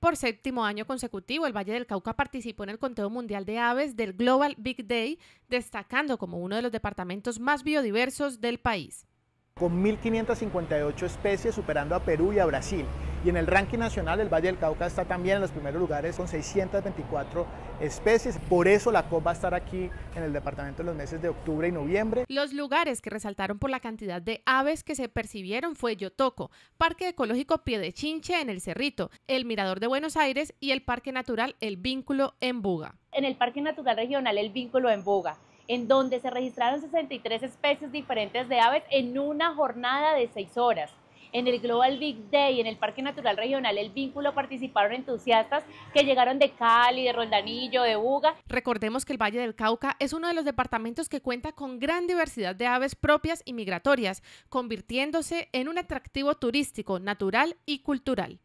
Por séptimo año consecutivo, el Valle del Cauca participó en el conteo mundial de aves del Global Big Day, destacando como uno de los departamentos más biodiversos del país. Con 1.558 especies, superando a Perú y a Brasil. Y en el ranking nacional, el Valle del Cauca está también en los primeros lugares con 624 especies. Por eso la COP va a estar aquí en el departamento en los meses de octubre y noviembre. Los lugares que resaltaron por la cantidad de aves que se percibieron fue Yotoco, Parque Ecológico de Chinche en el Cerrito, el Mirador de Buenos Aires y el Parque Natural El Vínculo en Buga. En el Parque Natural Regional El Vínculo en Buga en donde se registraron 63 especies diferentes de aves en una jornada de seis horas. En el Global Big Day en el Parque Natural Regional El Vínculo participaron entusiastas que llegaron de Cali, de Roldanillo, de Buga. Recordemos que el Valle del Cauca es uno de los departamentos que cuenta con gran diversidad de aves propias y migratorias, convirtiéndose en un atractivo turístico, natural y cultural.